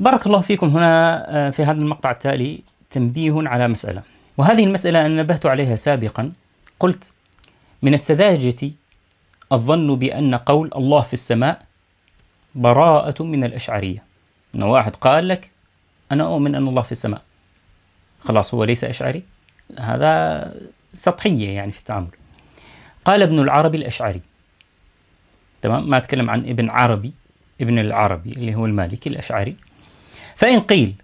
بارك الله فيكم هنا آه، في هذا المقطع التالي تنبيه على مسألة وهذه المسألة أنا نبهت عليها سابقا قلت من السذاجة الظن بأن قول الله في السماء براءة من الأشعرية أن واحد قال لك أنا أؤمن أن الله في السماء خلاص هو ليس أشعري هذا سطحية يعني في التعامل قال ابن العربي الأشعري تمام ما أتكلم عن ابن عربي ابن العربي اللي هو المالكي الأشعري فإن قيل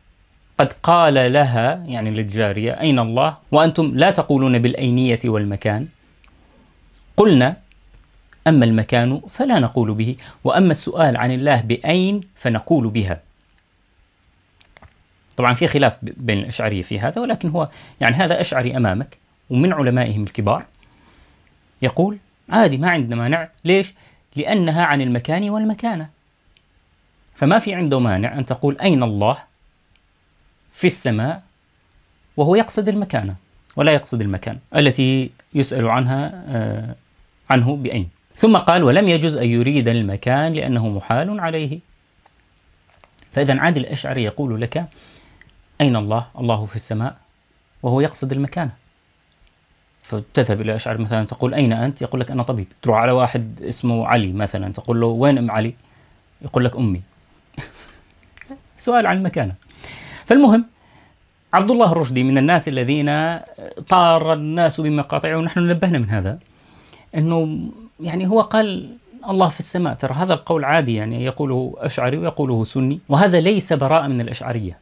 قد قال لها يعني للجارية أين الله وأنتم لا تقولون بالأينية والمكان قلنا أما المكان فلا نقول به وأما السؤال عن الله بأين فنقول بها طبعا في خلاف بين الأشعرية في هذا ولكن هو يعني هذا أشعري أمامك ومن علمائهم الكبار يقول عادي ما عندنا مانع ليش؟ لأنها عن المكان والمكانة فما في عنده مانع أن تقول أين الله في السماء وهو يقصد المكانة ولا يقصد المكان التي يسأل عنها آه، عنه بأين ثم قال ولم يجوز أن يريد المكان لأنه محال عليه فإذا عادل الأشعري يقول لك أين الله؟ الله في السماء وهو يقصد المكان فتذهب إلى أشعر مثلا تقول أين أنت؟ يقول لك أنا طبيب تروح على واحد اسمه علي مثلا تقول له وين أم علي؟ يقول لك أمي سؤال عن المكانة فالمهم عبد الله الرشدي من الناس الذين آه، طار الناس بمقاطعه ونحن نبهنا من هذا انه يعني هو قال الله في السماء ترى هذا القول عادي يعني يقوله اشعري ويقوله سني وهذا ليس براءة من الاشعريه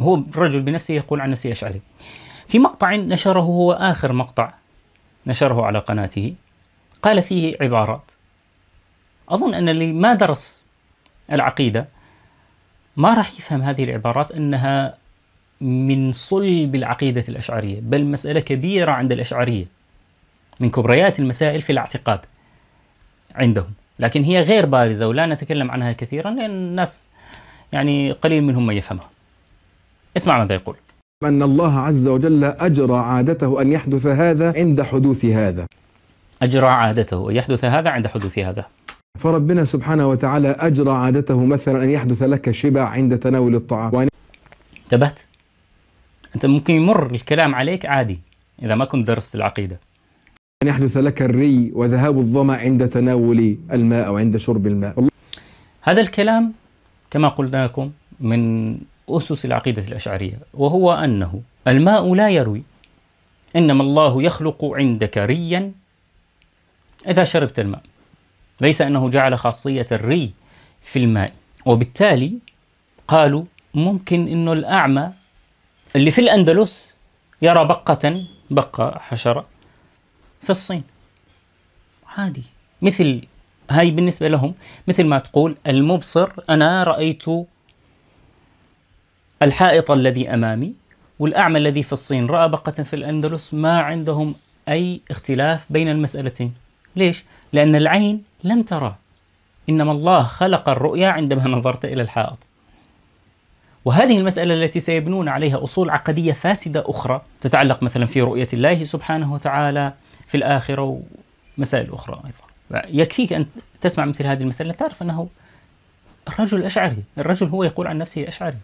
هو رجل بنفسه يقول عن نفسه اشعري في مقطع نشره هو اخر مقطع نشره على قناته قال فيه عبارات اظن ان اللي ما درس العقيده ما راح يفهم هذه العبارات أنها من صلب العقيدة الأشعرية بل مسألة كبيرة عند الأشعرية من كبريات المسائل في الاعتقاد عندهم لكن هي غير بارزة ولا نتكلم عنها كثيرا لأن الناس يعني قليل منهم من يفهمها اسمع ماذا يقول أن الله عز وجل أجرى عادته أن يحدث هذا عند حدوث هذا أجرى عادته أن يحدث هذا عند حدوث هذا فربنا سبحانه وتعالى أجرى عادته مثلا أن يحدث لك شبع عند تناول الطعام وأن... انتبهت؟ أنت ممكن يمر الكلام عليك عادي إذا ما كنت درست العقيدة أن يحدث لك الري وذهاب الظمأ عند تناول الماء أو عند شرب الماء هذا الكلام كما قلنا لكم من أسس العقيدة الأشعرية وهو أنه الماء لا يروي إنما الله يخلق عندك ريا إذا شربت الماء ليس أنه جعل خاصية الري في الماء وبالتالي قالوا ممكن أنه الأعمى اللي في الأندلس يرى بقة بقة حشرة في الصين عادي مثل هاي بالنسبة لهم مثل ما تقول المبصر أنا رأيت الحائط الذي أمامي والأعمى الذي في الصين رأى بقة في الأندلس ما عندهم أي اختلاف بين المسألتين ليش؟ لأن العين لم ترى إنما الله خلق الرؤيا عندما نظرت إلى الحائط وهذه المسألة التي سيبنون عليها أصول عقدية فاسدة أخرى تتعلق مثلا في رؤية الله سبحانه وتعالى في الآخرة ومسائل أخرى أيضا يكفيك أن تسمع مثل هذه المسألة تعرف أنه الرجل أشعري الرجل هو يقول عن نفسه أشعري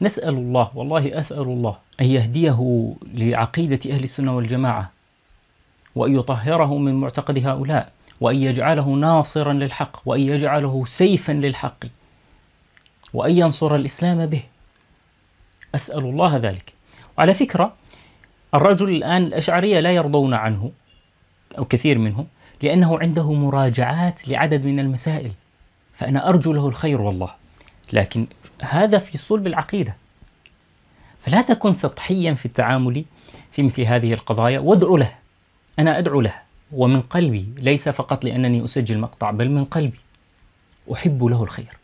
نسأل الله والله أسأل الله أن يهديه لعقيدة أهل السنة والجماعة وأن يطهره من معتقد هؤلاء وأن يجعله ناصرا للحق وأن يجعله سيفا للحق وأن ينصر الإسلام به أسأل الله ذلك وعلى فكرة الرجل الآن الأشعرية لا يرضون عنه أو كثير منهم لأنه عنده مراجعات لعدد من المسائل فأنا أرجو له الخير والله لكن هذا في صلب العقيدة فلا تكن سطحيا في التعامل في مثل هذه القضايا وادع له أنا أدعو له ومن قلبي ليس فقط لأنني أسجل مقطع بل من قلبي أحب له الخير